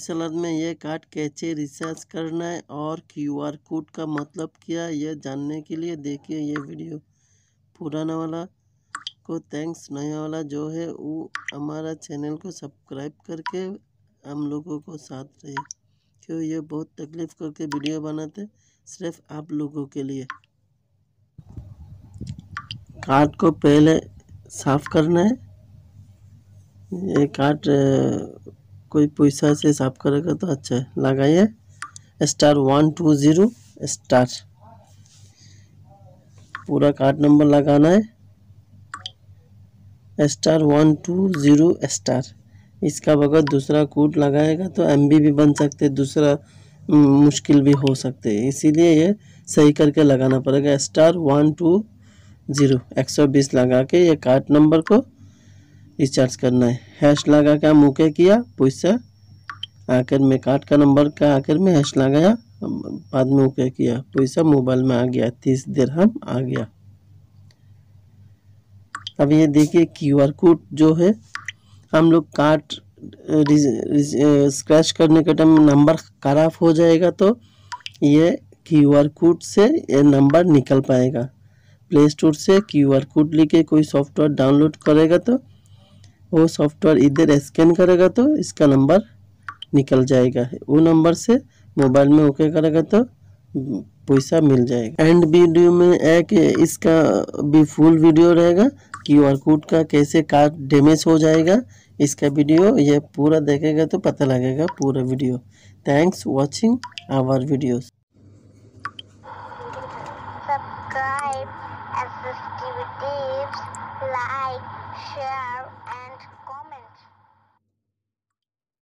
सलाद में यह कार्ड कैसे रिचार्ज करना है और क्यूआर कोड का मतलब क्या है यह जानने के लिए देखिए यह वीडियो पुराना वाला को थैंक्स नया वाला जो है वो हमारा चैनल को सब्सक्राइब करके हम लोगों को साथ रहे क्यों ये बहुत तकलीफ़ करके वीडियो बनाते सिर्फ आप लोगों के लिए कार्ड को पहले साफ करना है ये कार्ड कोई पैसा से साफ करेगा तो अच्छा है लगाइए star one two zero star पूरा कार्ड नंबर लगाना है star one two zero star इसका बगैर दूसरा कोड लगाएगा तो एम भी बन सकते दूसरा मुश्किल भी हो सकते इसीलिए ये सही करके लगाना पड़ेगा स्टार वन टू ज़ीरो एक सौ बीस लगा के ये कार्ड नंबर को रिचार्ज करना है हैश लगा का ओके किया पैसा आकर में कार्ड का नंबर का आकर में हैश लगाया बाद में ओके किया पैसा मोबाइल में आ गया तीस देर हम आ गया अब ये देखिए क्यूआर कोड जो है हम लोग कार्ड स्क्रैच करने के टाइम नंबर खराब हो जाएगा तो ये क्यूआर कोड से ये नंबर निकल पाएगा प्ले स्टोर से क्यूआर कोड लेके कोई सॉफ्टवेयर डाउनलोड करेगा तो वो सॉफ्टवेयर इधर स्कैन करेगा तो इसका नंबर निकल जाएगा वो नंबर से मोबाइल में ओके करेगा तो पैसा मिल जाएगा एंड वीडियो में एक इसका भी फुल वीडियो रहेगा क्यू आर कोड का कैसे कार्ड डैमेज हो जाएगा इसका वीडियो ये पूरा देखेगा तो पता लगेगा पूरा video thanks watching our videos subscribe